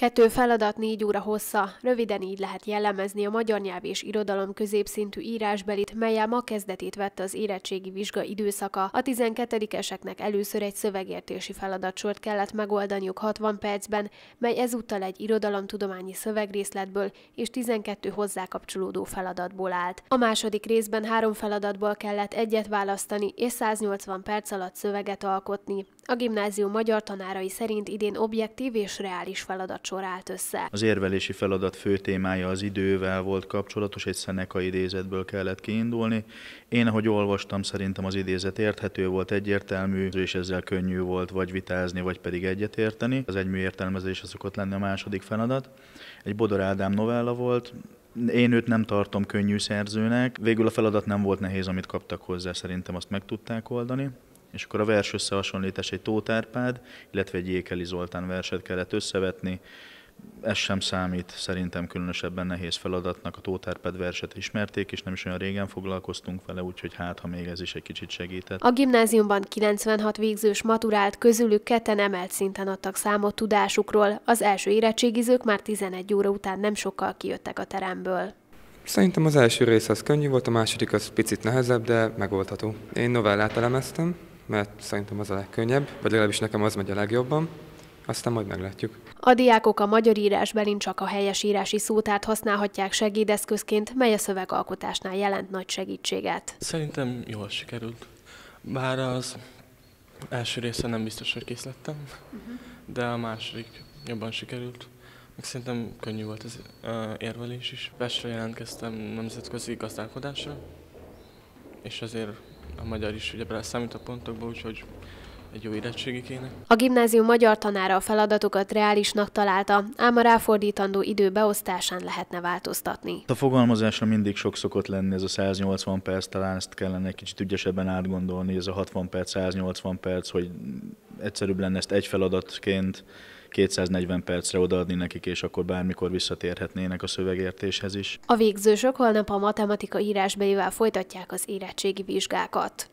Kettő feladat négy óra hossza, röviden így lehet jellemezni a magyar nyelv és irodalom középszintű írásbelit, melyel ma kezdetét vett az érettségi vizsga időszaka. A 12-eseknek először egy szövegértési feladatsort kellett megoldaniuk 60 percben, mely ezúttal egy irodalomtudományi szövegrészletből és 12 hozzá kapcsolódó feladatból állt. A második részben három feladatból kellett egyet választani és 180 perc alatt szöveget alkotni. A gimnázium magyar tanárai szerint idén objektív és reális feladat állt össze. Az érvelési feladat fő témája az idővel volt kapcsolatos, egy Szeneka idézetből kellett kiindulni. Én, ahogy olvastam, szerintem az idézet érthető volt, egyértelmű, és ezzel könnyű volt vagy vitázni, vagy pedig egyetérteni. Az egymű értelmezése szokott lenni a második feladat. Egy Bodor Ádám novella volt, én őt nem tartom könnyű szerzőnek. Végül a feladat nem volt nehéz, amit kaptak hozzá, szerintem azt meg tudták oldani és akkor a vers összehasonlítás egy Tóth Árpád, illetve egy Jékeli Zoltán verset kellett összevetni, ez sem számít szerintem különösebben nehéz feladatnak. A Tóth Árpád verset ismerték, és nem is olyan régen foglalkoztunk vele, úgyhogy hát, ha még ez is egy kicsit segített. A gimnáziumban 96 végzős maturált közülük ketten emelt szinten adtak számot tudásukról. Az első érettségizők már 11 óra után nem sokkal kijöttek a teremből. Szerintem az első rész az könnyű volt, a második az picit nehezebb, de megoldható. Én novellát elemeztem, mert szerintem az a legkönnyebb, vagy legalábbis nekem az megy a legjobban, aztán majd meglátjuk. A diákok a magyar írásbelin csak a helyes írási szótárt használhatják segédeszközként, mely a szövegalkotásnál jelent nagy segítséget. Szerintem jól sikerült. Bár az első része nem biztos, hogy kész lettem, uh-huh. de a második jobban sikerült. Meg szerintem könnyű volt az érvelés is. Pestre jelentkeztem nemzetközi gazdálkodásra, és azért a magyar is ugye számít a pontokba, úgyhogy egy jó érettségi kéne. A gimnázium magyar tanára a feladatokat reálisnak találta, ám a ráfordítandó idő beosztásán lehetne változtatni. A fogalmazásra mindig sok szokott lenni ez a 180 perc, talán ezt kellene egy kicsit ügyesebben átgondolni, ez a 60 perc, 180 perc, hogy egyszerűbb lenne ezt egy feladatként 240 percre odaadni nekik, és akkor bármikor visszatérhetnének a szövegértéshez is. A végzősök holnap a matematika írásbelivel folytatják az érettségi vizsgákat.